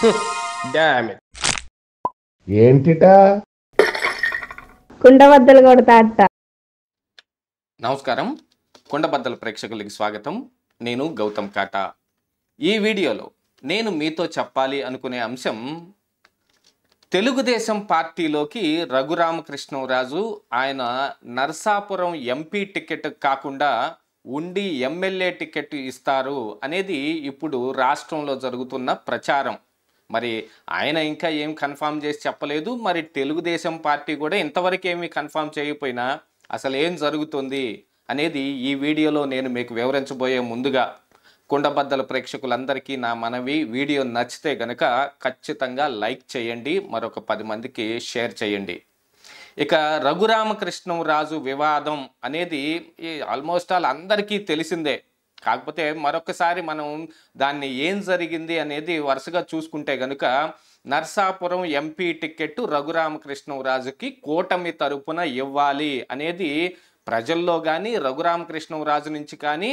ఏంటిటా కుండబద్దలు కొడతా నమస్కారం కుండబద్దల ప్రేక్షకులకి స్వాగతం నేను గౌతమ్ కాటా ఈ వీడియోలో నేను మీతో చెప్పాలి అనుకునే అంశం తెలుగుదేశం పార్టీలోకి రఘురామకృష్ణరాజు ఆయన నర్సాపురం ఎంపీ టికెట్ కాకుండా ఉండి ఎమ్మెల్యే టికెట్ ఇస్తారు అనేది ఇప్పుడు రాష్ట్రంలో జరుగుతున్న ప్రచారం మరి ఆయన ఇంకా ఏం కన్ఫామ్ చేసి చెప్పలేదు మరి తెలుగుదేశం పార్టీ కూడా ఇంతవరకు ఏమి కన్ఫామ్ చేయకపోయినా అసలు ఏం జరుగుతుంది అనేది ఈ వీడియోలో నేను మీకు వివరించబోయే ముందుగా కుండబద్దల ప్రేక్షకులందరికీ నా మనవి వీడియో నచ్చితే గనక ఖచ్చితంగా లైక్ చేయండి మరొక పది మందికి షేర్ చేయండి ఇక రఘురామకృష్ణం రాజు వివాదం అనేది ఆల్మోస్ట్ ఆల్ అందరికీ తెలిసిందే కాకపోతే మరొకసారి మనం దాన్ని ఏం జరిగింది అనేది వరుసగా చూసుకుంటే గనుక నర్సాపురం ఎంపీ టికెట్ రఘురామకృష్ణరాజుకి కూటమి తరపున ఇవ్వాలి అనేది ప్రజల్లో కానీ రఘురామకృష్ణరాజు నుంచి కానీ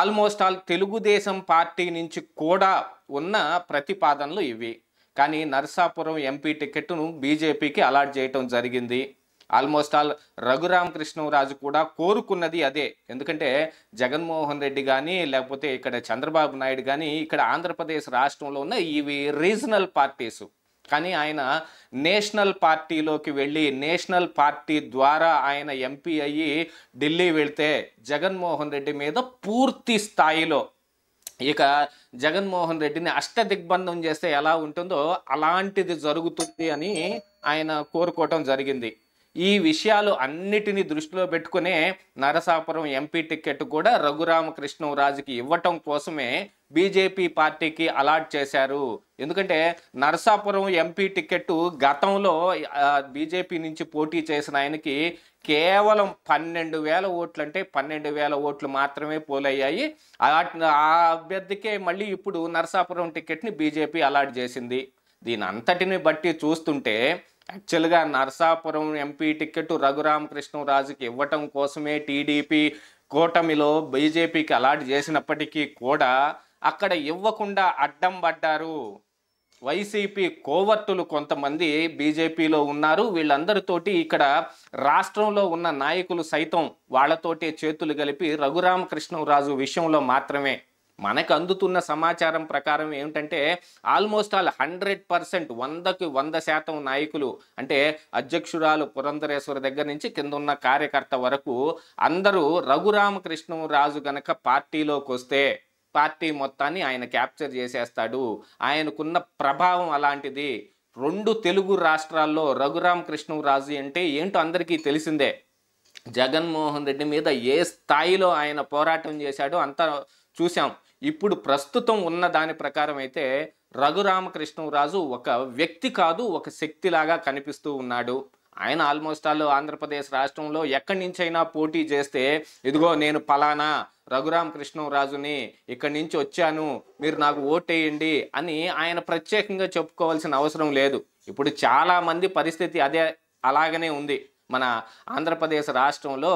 ఆల్మోస్ట్ ఆల్ తెలుగుదేశం పార్టీ నుంచి కూడా ఉన్న ప్రతిపాదనలు ఇవి కానీ నర్సాపురం ఎంపీ టికెట్ను బీజేపీకి అలాట్ చేయటం జరిగింది ఆల్మోస్ట్ ఆల్ కృష్ణరాజు కూడా కోరుకున్నది అదే ఎందుకంటే జగన్మోహన్ రెడ్డి కానీ లేకపోతే ఇక్కడ చంద్రబాబు నాయుడు కానీ ఇక్కడ ఆంధ్రప్రదేశ్ రాష్ట్రంలో ఉన్న ఇవి రీజనల్ పార్టీస్ కానీ ఆయన నేషనల్ పార్టీలోకి వెళ్ళి నేషనల్ పార్టీ ద్వారా ఆయన ఎంపీ అయ్యి ఢిల్లీ వెళ్తే జగన్మోహన్ రెడ్డి మీద పూర్తి స్థాయిలో ఇక జగన్మోహన్ రెడ్డిని అష్ట దిగ్బంధం చేస్తే ఎలా ఉంటుందో అలాంటిది జరుగుతుంది అని ఆయన కోరుకోవటం జరిగింది ఈ విషయాలు అన్నిటినీ దృష్టిలో పెట్టుకునే నరసాపురం ఎంపీ టికెట్ కూడా రాజుకి ఇవ్వటం కోసమే బీజేపీ పార్టీకి అలాట్ చేశారు ఎందుకంటే నరసాపురం ఎంపీ టికెట్ గతంలో బీజేపీ నుంచి పోటీ చేసిన ఆయనకి కేవలం పన్నెండు వేల ఓట్లు అంటే పన్నెండు వేల ఓట్లు మాత్రమే పోలయ్యాయి ఆ అభ్యర్థికే మళ్ళీ ఇప్పుడు నరసాపురం టికెట్ని బీజేపీ అలాట్ చేసింది దీని అంతటిని బట్టి చూస్తుంటే యాక్చువల్గా నర్సాపురం ఎంపీ టికెట్ కృష్ణరాజుకి ఇవ్వటం కోసమే టీడీపీ కూటమిలో బీజేపీకి అలాట్ చేసినప్పటికీ కూడా అక్కడ ఇవ్వకుండా అడ్డం పడ్డారు వైసీపీ కోవర్టులు కొంతమంది బీజేపీలో ఉన్నారు వీళ్ళందరితోటి ఇక్కడ రాష్ట్రంలో ఉన్న నాయకులు సైతం వాళ్ళతోటే చేతులు కలిపి రఘురామకృష్ణరాజు విషయంలో మాత్రమే మనకు అందుతున్న సమాచారం ప్రకారం ఏమిటంటే ఆల్మోస్ట్ ఆల్ హండ్రెడ్ పర్సెంట్ వందకి వంద శాతం నాయకులు అంటే అధ్యక్షురాలు పురంధరేశ్వరి దగ్గర నుంచి కింద ఉన్న కార్యకర్త వరకు అందరూ రఘురామకృష్ణరాజు గనక పార్టీలోకి వస్తే పార్టీ మొత్తాన్ని ఆయన క్యాప్చర్ చేసేస్తాడు ఆయనకున్న ప్రభావం అలాంటిది రెండు తెలుగు రాష్ట్రాల్లో రఘురామకృష్ణరాజు అంటే ఏంటో అందరికీ తెలిసిందే జగన్మోహన్ రెడ్డి మీద ఏ స్థాయిలో ఆయన పోరాటం చేశాడో అంత చూసాం ఇప్పుడు ప్రస్తుతం ఉన్న దాని ప్రకారం అయితే రఘురామకృష్ణరాజు ఒక వ్యక్తి కాదు ఒక శక్తిలాగా కనిపిస్తూ ఉన్నాడు ఆయన ఆల్మోస్ట్ ఆల్ ఆంధ్రప్రదేశ్ రాష్ట్రంలో ఎక్కడి నుంచైనా పోటీ చేస్తే ఇదిగో నేను పలానా రఘురామకృష్ణరాజుని ఇక్కడి నుంచి వచ్చాను మీరు నాకు ఓటేయండి అని ఆయన ప్రత్యేకంగా చెప్పుకోవాల్సిన అవసరం లేదు ఇప్పుడు చాలామంది పరిస్థితి అదే అలాగనే ఉంది మన ఆంధ్రప్రదేశ్ రాష్ట్రంలో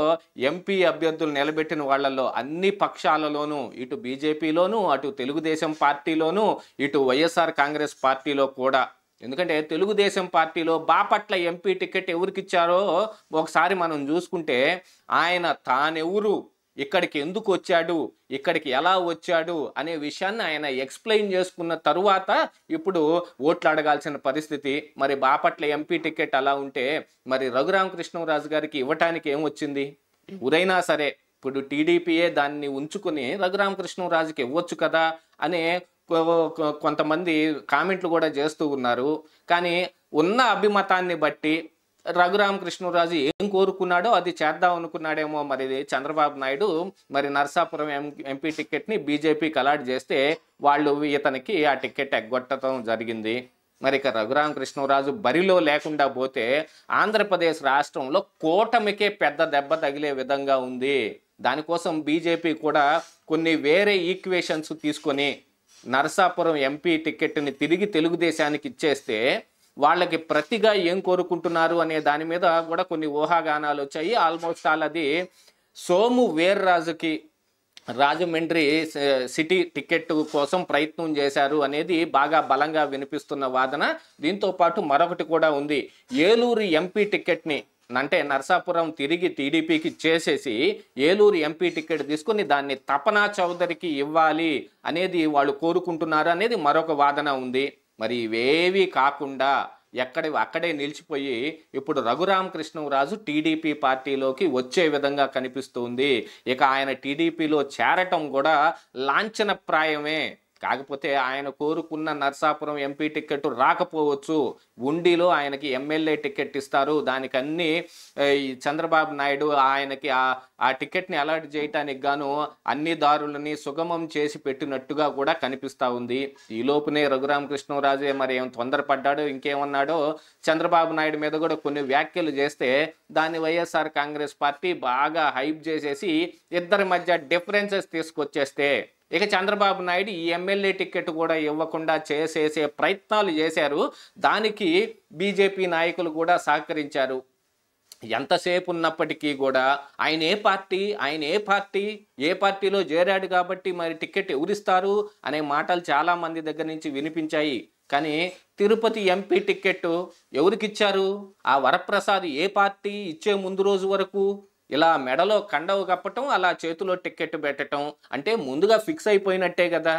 ఎంపీ అభ్యర్థులు నిలబెట్టిన వాళ్ళల్లో అన్ని పక్షాలలోనూ ఇటు బీజేపీలోనూ అటు తెలుగుదేశం పార్టీలోనూ ఇటు వైఎస్ఆర్ కాంగ్రెస్ పార్టీలో కూడా ఎందుకంటే తెలుగుదేశం పార్టీలో బాపట్ల ఎంపీ టికెట్ ఎవరికిచ్చారో ఒకసారి మనం చూసుకుంటే ఆయన తానెవరు ఇక్కడికి ఎందుకు వచ్చాడు ఇక్కడికి ఎలా వచ్చాడు అనే విషయాన్ని ఆయన ఎక్స్ప్లెయిన్ చేసుకున్న తరువాత ఇప్పుడు ఓట్లు అడగాల్సిన పరిస్థితి మరి బాపట్ల ఎంపీ టికెట్ అలా ఉంటే మరి రఘురామకృష్ణరాజు గారికి ఇవ్వటానికి ఏమొచ్చింది ఎవరైనా సరే ఇప్పుడు టీడీపీయే దాన్ని ఉంచుకుని రఘురామకృష్ణరాజుకి ఇవ్వచ్చు కదా అనే కొంతమంది కామెంట్లు కూడా చేస్తూ ఉన్నారు కానీ ఉన్న అభిమతాన్ని బట్టి రఘురామకృష్ణరాజు కోరుకున్నాడో అది చేద్దాం అనుకున్నాడేమో మరి చంద్రబాబు నాయుడు మరి నర్సాపురం ఎంపీ టికెట్ని బీజేపీకి అలాట్ చేస్తే వాళ్ళు ఇతనికి ఆ టికెట్ ఎగ్గొట్టడం జరిగింది మరి ఇక రఘురామ కృష్ణరాజు బరిలో లేకుండా పోతే ఆంధ్రప్రదేశ్ రాష్ట్రంలో కూటమికే పెద్ద దెబ్బ తగిలే విధంగా ఉంది దానికోసం బీజేపీ కూడా కొన్ని వేరే ఈక్వేషన్స్ తీసుకొని నరసాపురం ఎంపీ టికెట్ని తిరిగి తెలుగుదేశానికి ఇచ్చేస్తే వాళ్ళకి ప్రతిగా ఏం కోరుకుంటున్నారు అనే దాని మీద కూడా కొన్ని ఊహాగానాలు వచ్చాయి ఆల్మోస్ట్ ఆల్ అది సోము వీర్రాజుకి రాజమండ్రి సిటీ టికెట్ కోసం ప్రయత్నం చేశారు అనేది బాగా బలంగా వినిపిస్తున్న వాదన దీంతో పాటు మరొకటి కూడా ఉంది ఏలూరు ఎంపీ టికెట్ని అంటే నర్సాపురం తిరిగి టీడీపీకి చేసేసి ఏలూరు ఎంపీ టికెట్ తీసుకుని దాన్ని తపనా చౌదరికి ఇవ్వాలి అనేది వాళ్ళు కోరుకుంటున్నారు అనేది మరొక వాదన ఉంది మరి ఇవేవి కాకుండా ఎక్కడ అక్కడే నిలిచిపోయి ఇప్పుడు రఘురామకృష్ణరాజు టీడీపీ పార్టీలోకి వచ్చే విధంగా కనిపిస్తుంది ఇక ఆయన టీడీపీలో చేరటం కూడా లాంఛనప్రాయమే కాకపోతే ఆయన కోరుకున్న నర్సాపురం ఎంపీ టికెట్ రాకపోవచ్చు ఉండిలో ఆయనకి ఎమ్మెల్యే టికెట్ ఇస్తారు దానికి అన్ని చంద్రబాబు నాయుడు ఆయనకి ఆ ఆ టికెట్ని అలాట్ చేయటానికి గాను అన్ని దారులని సుగమం చేసి పెట్టినట్టుగా కూడా కనిపిస్తూ ఉంది ఈ లోపునే రఘురామకృష్ణరాజే మరి ఏం తొందరపడ్డాడో ఇంకేమన్నాడో చంద్రబాబు నాయుడు మీద కూడా కొన్ని వ్యాఖ్యలు చేస్తే దాన్ని వైఎస్ఆర్ కాంగ్రెస్ పార్టీ బాగా హైప్ చేసేసి ఇద్దరి మధ్య డిఫరెన్సెస్ తీసుకొచ్చేస్తే ఇక చంద్రబాబు నాయుడు ఈ ఎమ్మెల్యే టికెట్ కూడా ఇవ్వకుండా చేసేసే ప్రయత్నాలు చేశారు దానికి బీజేపీ నాయకులు కూడా సహకరించారు ఎంతసేపు ఉన్నప్పటికీ కూడా ఆయన ఏ పార్టీ ఆయన ఏ పార్టీ ఏ పార్టీలో చేరాడు కాబట్టి మరి టికెట్ ఎవరిస్తారు అనే మాటలు చాలామంది దగ్గర నుంచి వినిపించాయి కానీ తిరుపతి ఎంపీ టికెట్ ఎవరికిచ్చారు ఆ వరప్రసాద్ ఏ పార్టీ ఇచ్చే ముందు రోజు వరకు ఇలా మెడలో కండవు కప్పటం అలా చేతిలో టిక్కెట్ పెట్టడం అంటే ముందుగా ఫిక్స్ అయిపోయినట్టే కదా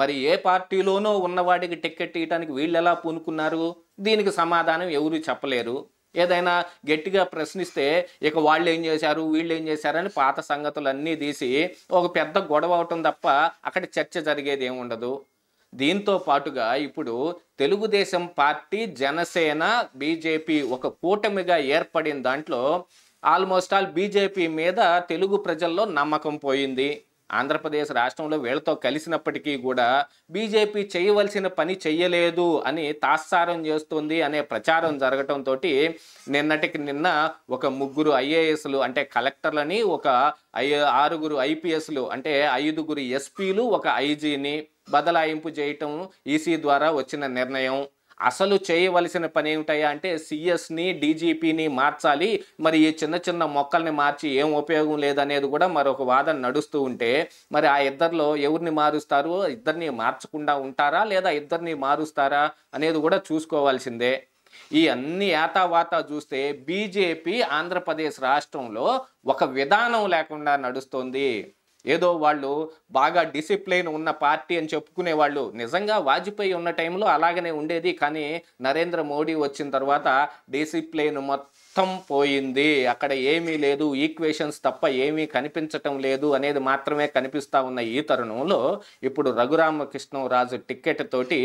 మరి ఏ పార్టీలోనో ఉన్నవాడికి టికెట్ ఇవ్వడానికి వీళ్ళు ఎలా పూనుకున్నారు దీనికి సమాధానం ఎవరు చెప్పలేరు ఏదైనా గట్టిగా ప్రశ్నిస్తే ఇక వాళ్ళు ఏం చేశారు వీళ్ళు ఏం చేశారని పాత సంగతులన్నీ తీసి ఒక పెద్ద గొడవ అవటం తప్ప అక్కడ చర్చ జరిగేది ఉండదు దీంతో పాటుగా ఇప్పుడు తెలుగుదేశం పార్టీ జనసేన బీజేపీ ఒక కూటమిగా ఏర్పడిన దాంట్లో ఆల్మోస్ట్ ఆల్ బీజేపీ మీద తెలుగు ప్రజల్లో నమ్మకం పోయింది ఆంధ్రప్రదేశ్ రాష్ట్రంలో వీళ్ళతో కలిసినప్పటికీ కూడా బీజేపీ చేయవలసిన పని చెయ్యలేదు అని తాత్సారం చేస్తుంది అనే ప్రచారం జరగటంతో నిన్నటికి నిన్న ఒక ముగ్గురు ఐఏఎస్లు అంటే కలెక్టర్లని ఒక ఐ ఆరుగురు ఐపీఎస్లు అంటే ఐదుగురు ఎస్పీలు ఒక ఐజీని బదలాయింపు చేయటం ఈసీ ద్వారా వచ్చిన నిర్ణయం అసలు చేయవలసిన పని ఏమిటయ్యా అంటే సిఎస్ని డీజీపీని మార్చాలి మరి ఈ చిన్న చిన్న మొక్కల్ని మార్చి ఏం ఉపయోగం లేదనేది కూడా మరొక వాదన నడుస్తూ ఉంటే మరి ఆ ఇద్దరిలో ఎవరిని మారుస్తారు ఇద్దరిని మార్చకుండా ఉంటారా లేదా ఇద్దరిని మారుస్తారా అనేది కూడా చూసుకోవాల్సిందే ఈ అన్ని యాతావాత చూస్తే బీజేపీ ఆంధ్రప్రదేశ్ రాష్ట్రంలో ఒక విధానం లేకుండా నడుస్తోంది ఏదో వాళ్ళు బాగా డిసిప్లైన్ ఉన్న పార్టీ అని చెప్పుకునే వాళ్ళు నిజంగా వాజ్పేయి ఉన్న టైంలో అలాగనే ఉండేది కానీ నరేంద్ర మోడీ వచ్చిన తర్వాత డిసిప్లైన్ మొత్తం మొత్తం పోయింది అక్కడ ఏమీ లేదు ఈక్వేషన్స్ తప్ప ఏమీ కనిపించటం లేదు అనేది మాత్రమే కనిపిస్తూ ఉన్న ఈ తరుణంలో ఇప్పుడు రఘురామకృష్ణరాజు టిక్కెట్ తోటి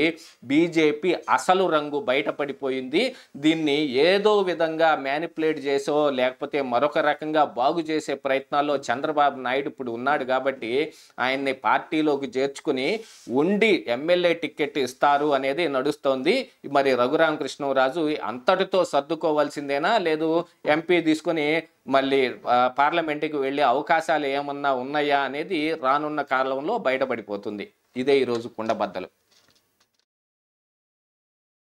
బీజేపీ అసలు రంగు బయటపడిపోయింది దీన్ని ఏదో విధంగా మ్యానిపులేట్ చేసో లేకపోతే మరొక రకంగా బాగు చేసే ప్రయత్నాల్లో చంద్రబాబు నాయుడు ఇప్పుడు ఉన్నాడు కాబట్టి ఆయన్ని పార్టీలోకి చేర్చుకుని ఉండి ఎమ్మెల్యే టిక్కెట్ ఇస్తారు అనేది నడుస్తోంది మరి రఘురామకృష్ణరాజు అంతటితో సర్దుకోవాల్సిందేనా లేదు లేదు ఎంపీ తీసుకొని మళ్ళీ పార్లమెంటుకి వెళ్ళే అవకాశాలు ఏమన్నా ఉన్నాయా అనేది రానున్న కాలంలో బయటపడిపోతుంది ఇదే ఈరోజు కుండబద్దలు